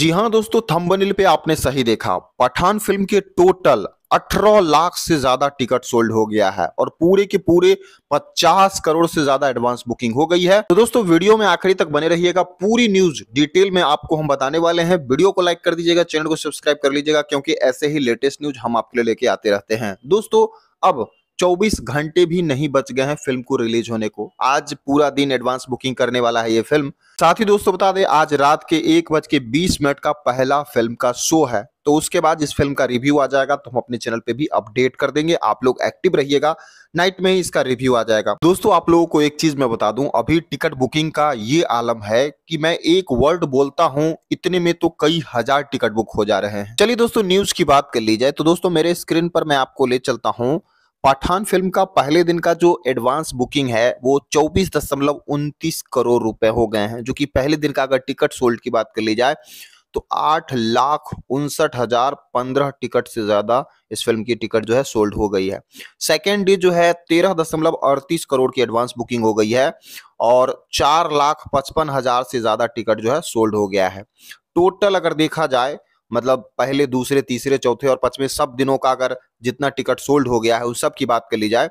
जी हाँ दोस्तों थंबनेल पे आपने सही देखा पठान फिल्म के टोटल 18 लाख से ज्यादा टिकट सोल्ड हो गया है और पूरे के पूरे 50 करोड़ से ज्यादा एडवांस बुकिंग हो गई है तो दोस्तों वीडियो में आखिरी तक बने रहिएगा पूरी न्यूज डिटेल में आपको हम बताने वाले हैं वीडियो को लाइक कर दीजिएगा चैनल को सब्सक्राइब कर लीजिएगा क्योंकि ऐसे ही लेटेस्ट न्यूज हम आपके लिए लेके आते रहते हैं दोस्तों अब 24 घंटे भी नहीं बच गए हैं फिल्म को रिलीज होने को आज पूरा दिन एडवांस बुकिंग करने वाला है ये फिल्म साथ ही दोस्तों बता दें आज रात के एक बज के बीस मिनट का पहला फिल्म का शो है तो उसके बाद इस फिल्म का रिव्यू आ जाएगा तो हम अपने चैनल पे भी अपडेट कर देंगे आप लोग एक्टिव रहिएगा नाइट में ही इसका रिव्यू आ जाएगा दोस्तों आप लोगों को एक चीज मैं बता दूं अभी टिकट बुकिंग का ये आलम है कि मैं एक वर्ड बोलता हूं इतने में तो कई हजार टिकट बुक हो जा रहे हैं चलिए दोस्तों न्यूज की बात कर ली जाए तो दोस्तों मेरे स्क्रीन पर मैं आपको ले चलता हूँ पठान फिल्म का पहले दिन का जो एडवांस बुकिंग है वो चौबीस दशमलव उनतीस करोड़ रुपए हो गए हैं जो कि पहले दिन का अगर टिकट सोल्ड की बात कर ली जाए तो आठ लाख उनसठ हजार पंद्रह टिकट से ज्यादा इस फिल्म की टिकट जो है सोल्ड हो गई है सेकेंड डे जो है तेरह दशमलव अड़तीस करोड़ की एडवांस बुकिंग हो गई है और चार लाख पचपन हजार से ज्यादा टिकट जो है सोल्ड हो गया है टोटल अगर देखा जाए मतलब पहले दूसरे तीसरे चौथे और पांचवे सब दिनों का अगर जितना टिकट सोल्ड हो गया है उस सब की बात कर ली जाए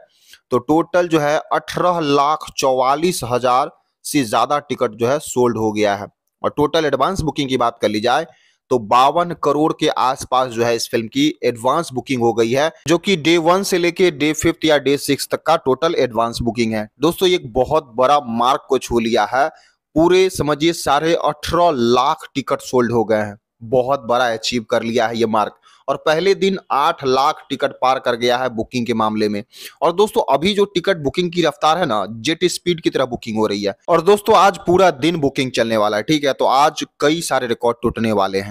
तो टोटल जो है अठारह लाख चौवालीस हजार से ज्यादा टिकट जो है सोल्ड हो गया है और टोटल एडवांस बुकिंग की बात कर ली जाए तो बावन करोड़ के आसपास जो है इस फिल्म की एडवांस बुकिंग हो गई है जो कि डे वन से लेके डे फिफ्थ या डे सिक्स तक का टोटल एडवांस बुकिंग है दोस्तों एक बहुत बड़ा मार्क को छू लिया है पूरे समझिए साढ़े अठारह लाख टिकट सोल्ड हो गए हैं बहुत बड़ा अचीव कर लिया है ये मार्क और पहले दिन आठ लाख टिकट पार कर गया है बुकिंग के मामले में और दोस्तों अभी जो टिकट बुकिंग की रफ्तार है ना जेट स्पीड की तरह बुकिंग हो रही है और दोस्तों आज पूरा दिन बुकिंग चलने वाला है ठीक है तो आज कई सारे रिकॉर्ड टूटने वाले हैं